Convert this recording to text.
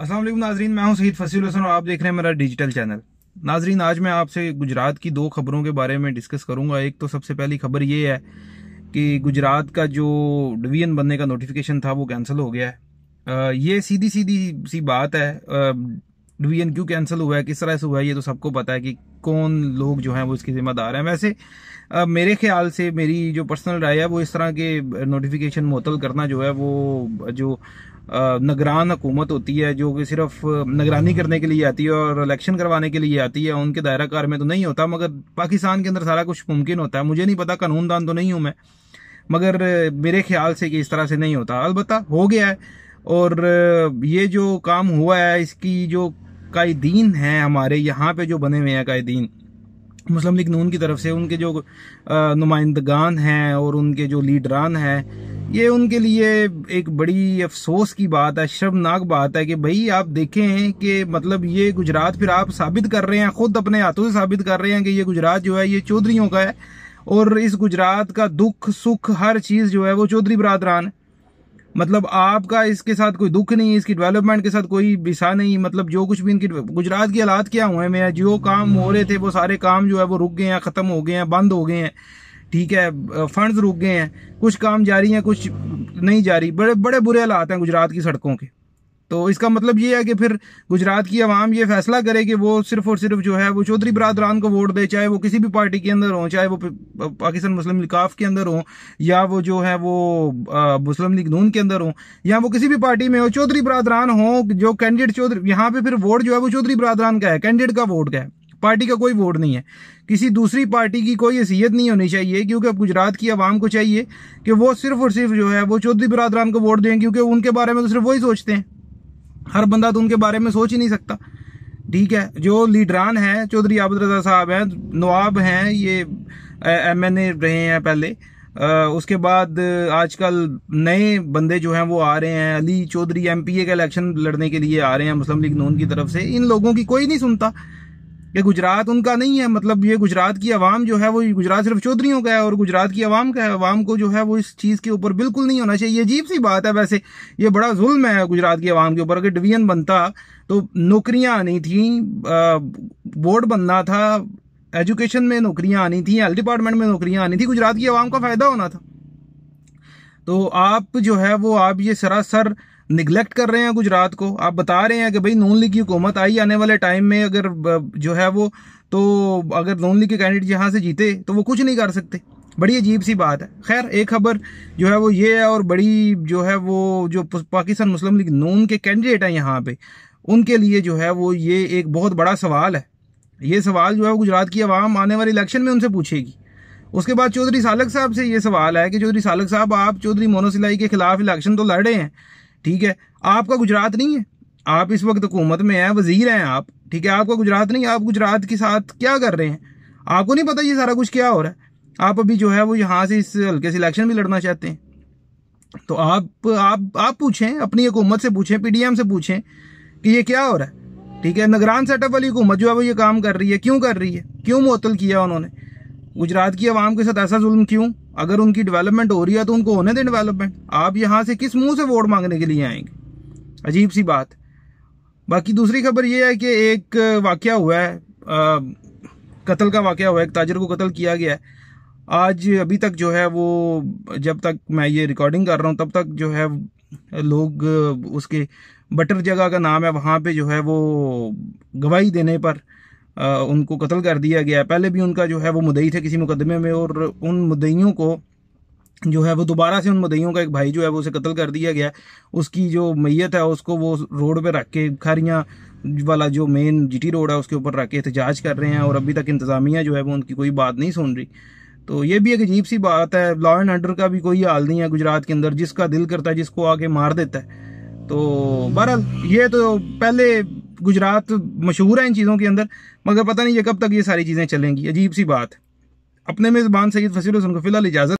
असलम नाजरीन मैं हूं सईद फसील हसन और आप देख रहे हैं मेरा डिजिटल चैनल नाजरीन आज मैं आपसे गुजरात की दो खबरों के बारे में डिस्कस करूंगा एक तो सबसे पहली खबर ये है कि गुजरात का जो डिवीजन बनने का नोटिफिकेशन था वो कैंसिल हो गया है ये सीधी सीधी सी बात है डिवीजन क्यों कैंसिल हुआ है किस तरह से हुआ है ये तो सबको पता है कि कौन लोग जो हैं वो इसके ज़िम्मेदार हैं वैसे आ, मेरे ख्याल से मेरी जो पर्सनल राय है वो इस तरह के नोटिफिकेशन मुतल करना जो है वो जो नगरान हुकूमत होती है जो कि सिर्फ निगरानी करने के लिए आती है और इलेक्शन करवाने के लिए आती है उनके दायरा कार में तो नहीं होता मगर पाकिस्तान के अंदर सारा कुछ मुमकिन होता है मुझे नहीं पता कानून दान तो नहीं हूँ मैं मगर मेरे ख्याल से कि इस तरह से नहीं होता अलबत् हो गया है और ये जो काम हुआ है इसकी जो कायदीन हैं हमारे यहाँ पर जो बने हुए हैं कायदीन मुस्लिम लीग नून की तरफ से उनके जो नुमाइंदगान हैं और उनके जो लीडरान हैं ये उनके लिए एक बड़ी अफसोस की बात है शर्मनाक बात है कि भाई आप देखें कि मतलब ये गुजरात फिर आप साबित कर रहे हैं खुद अपने हाथों से साबित कर रहे हैं कि ये गुजरात जो है ये चौधरीों का है और इस गुजरात का दुख सुख हर चीज़ जो है वो चौधरी बरदरान है मतलब आपका इसके साथ कोई दुख नहीं है इसकी डेवलपमेंट के साथ कोई विशा नहीं मतलब जो कुछ भी इनकी गुजरात के हालात क्या हुए हैं जो काम हो रहे थे वो सारे काम जो है वो रुक गए हैं ख़त्म हो गए हैं बंद हो गए हैं ठीक है फंड्स रुक गए हैं कुछ काम जारी हैं कुछ नहीं जारी बड़े बड़े बुरे हालात हैं गुजरात की सड़कों के तो इसका मतलब ये है कि फिर गुजरात की आवाम ये फैसला करे कि वो सिर्फ और सिर्फ जो है वो चौधरी बरदरान को वोट दे चाहे वो किसी भी पार्टी के अंदर हों चाहे वो पाकिस्तान मुस्लिम लिकाफ के अंदर हों या वो जो है वो मुस्लिम लीग नून के अंदर हों या वो किसी भी पार्टी में हो चौधरी बरदरान हो जो कैंडिडेट चौधरी यहाँ पे फिर वोट जो है वो चौधरी बरदरान का है कैंडिडेट का वोट का है पार्टी का कोई वोट नहीं है किसी दूसरी पार्टी की कोई हैसियत नहीं होनी चाहिए क्योंकि अब गुजरात की आवाम को चाहिए कि वो सिर्फ और सिर्फ जो है वो चौधरी बरदरान को वोट दें क्योंकि उनके बारे में तो सिर्फ वही सोचते हैं हर बंदा तो उनके बारे में सोच ही नहीं सकता ठीक है जो लीडरान हैं चौधरी आबद रजा साहब हैं नवाब हैं ये एम एन ए रहे हैं पहले आ, उसके बाद आजकल नए बंदे जो हैं वो आ रहे हैं अली चौधरी एमपीए का इलेक्शन लड़ने के लिए आ रहे हैं मुस्लिम लीग नून की तरफ से इन लोगों की कोई नहीं सुनता ये गुजरात उनका नहीं है मतलब ये गुजरात की आवाम जो है वो गुजरात सिर्फ चौधरीों का है और गुजरात की आवाम का है आवाम को जो है वो इस चीज़ के ऊपर बिल्कुल नहीं होना चाहिए अजीब सी बात है वैसे ये बड़ा जुल्म है गुजरात की आवाम के ऊपर अगर डिवीज़न बनता तो नौकरियाँ आनी थी बोर्ड बनना था एजुकेशन में नौकरियाँ आनी थी हेल्थ डिपार्टमेंट में नौकरियाँ आनी थी गुजरात की आवाम का फ़ायदा होना था तो आप जो है वो आप ये सरासर निगलेक्ट कर रहे हैं गुजरात को आप बता रहे हैं कि भाई नून लीग की हुकूमत आई आने वाले टाइम में अगर जो है वो तो अगर नून लीग के कैंडिडेट यहाँ से जीते तो वो कुछ नहीं कर सकते बड़ी अजीब सी बात है खैर एक खबर जो है वो ये है और बड़ी जो है वो जो पाकिस्तान मुस्लिम लीग नून के कैंडिडेट हैं यहाँ पे उनके लिए जो है वो ये एक बहुत बड़ा सवाल है ये सवाल जो है गुजरात की आवाम आने वाले इलेक्शन में उनसे पूछेगी उसके बाद चौधरी सालक साहब से ये सवाल है कि चौधरी सालक साहब आप चौधरी मोनो के खिलाफ इलेक्शन तो लड़ रहे हैं ठीक है आपका गुजरात नहीं है आप इस वक्त हुकूमत में हैं वजीर हैं आप ठीक है आपका गुजरात नहीं आप गुजरात के साथ क्या कर रहे हैं आपको नहीं पता ये सारा कुछ क्या हो रहा है आप अभी जो है वो यहाँ से इस हल्के से इलेक्शन भी लड़ना चाहते हैं तो आप आप आप पूछें अपनी हुकूमत से पूछें पीडीएम से पूछें कि ये क्या हो रहा है ठीक है नगरान सेटअप वाली हुकूमत जो है वो ये काम कर रही है क्यों कर रही है क्यों मुअतल किया उन्होंने गुजरात की आवाम के साथ ऐसा जुल्म क्यों अगर उनकी डेवलपमेंट हो रही है तो उनको होने दें डेवलपमेंट आप यहाँ से किस मुंह से वोट मांगने के लिए आएंगे अजीब सी बात बाकी दूसरी खबर यह है कि एक वाक्य हुआ है कत्ल का वाक़ हुआ है एक ताजर को कत्ल किया गया है आज अभी तक जो है वो जब तक मैं ये रिकॉर्डिंग कर रहा हूँ तब तक जो है लोग उसके बटर जगह का नाम है वहाँ पे जो है वो गवाही देने पर उनको कत्ल कर दिया गया पहले भी उनका जो है वो मुदई थे किसी मुकदमे में और उन मुदईयों को जो है वो दोबारा से उन मुदईयों का एक भाई जो है वो उसे कत्ल कर दिया गया उसकी जो मैयत है उसको वो रोड पे रख के खारियाँ वाला जो मेन जीटी रोड है उसके ऊपर रख के एहतजाज कर रहे हैं और अभी तक इंतज़ामिया जो है वो उनकी कोई बात नहीं सुन रही तो ये भी एक अजीब सी बात है लॉ एंड ऑर्डर का भी कोई हाल नहीं है गुजरात के अंदर जिसका दिल करता है जिसको आके मार देता है तो बहरहाल ये तो पहले गुजरात मशहूर है इन चीज़ों के अंदर मगर पता नहीं ये कब तक ये सारी चीज़ें चलेंगी अजीब सी बात अपने मेज़बान सैद फसी को फ़िलहाल इजाज़त